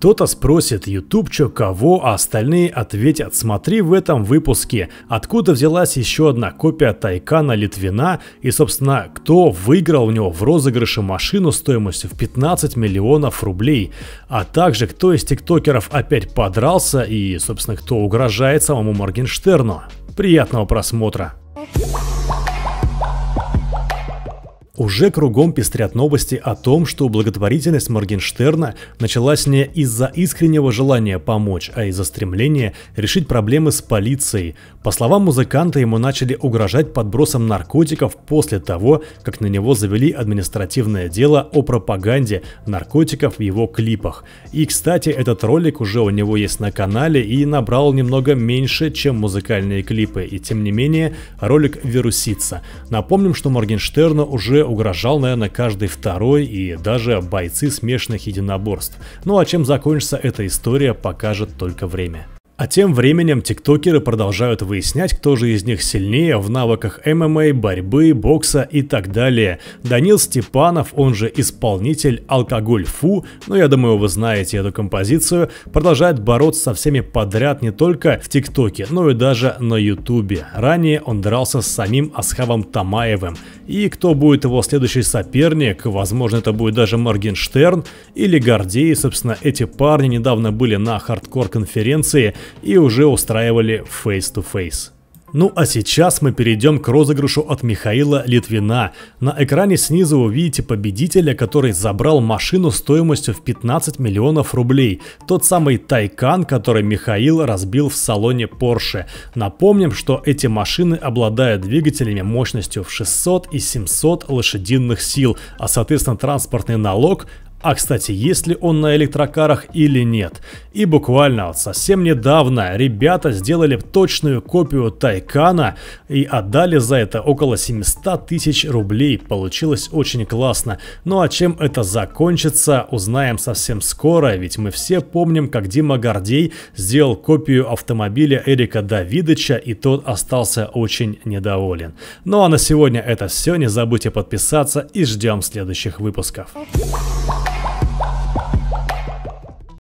Кто-то спросит ютубчо кого, а остальные ответят «Смотри в этом выпуске, откуда взялась еще одна копия Тайкана Литвина и, собственно, кто выиграл у него в розыгрыше машину стоимостью в 15 миллионов рублей, а также кто из тиктокеров опять подрался и, собственно, кто угрожает самому Моргенштерну. Приятного просмотра! Thank you. Уже кругом пестрят новости о том, что благотворительность Моргенштерна началась не из-за искреннего желания помочь, а из-за стремления решить проблемы с полицией. По словам музыканта, ему начали угрожать подбросом наркотиков после того, как на него завели административное дело о пропаганде наркотиков в его клипах. И, кстати, этот ролик уже у него есть на канале и набрал немного меньше, чем музыкальные клипы. И тем не менее, ролик вирусится. Напомним, что Моргенштерну уже угрожал, наверное, каждый второй и даже бойцы смешанных единоборств. Ну а чем закончится эта история, покажет только время. А тем временем тиктокеры продолжают выяснять, кто же из них сильнее в навыках ММА, борьбы, бокса и так далее. Данил Степанов, он же исполнитель «Алкоголь Фу», но ну, я думаю, вы знаете эту композицию, продолжает бороться со всеми подряд не только в тиктоке, но и даже на ютубе. Ранее он дрался с самим Асхавом Тамаевым и кто будет его следующий соперник, возможно это будет даже Моргенштерн или Гордей, собственно эти парни недавно были на хардкор конференции и уже устраивали face-to-face. -face. Ну а сейчас мы перейдем к розыгрышу от Михаила Литвина. На экране снизу вы видите победителя, который забрал машину стоимостью в 15 миллионов рублей. Тот самый Тайкан, который Михаил разбил в салоне Porsche. Напомним, что эти машины обладают двигателями мощностью в 600 и 700 лошадиных сил, а соответственно транспортный налог а кстати, есть ли он на электрокарах или нет? И буквально вот совсем недавно ребята сделали точную копию Тайкана и отдали за это около 700 тысяч рублей. Получилось очень классно. Ну а чем это закончится, узнаем совсем скоро, ведь мы все помним, как Дима Гордей сделал копию автомобиля Эрика Давидыча и тот остался очень недоволен. Ну а на сегодня это все, не забудьте подписаться и ждем следующих выпусков. Thank you.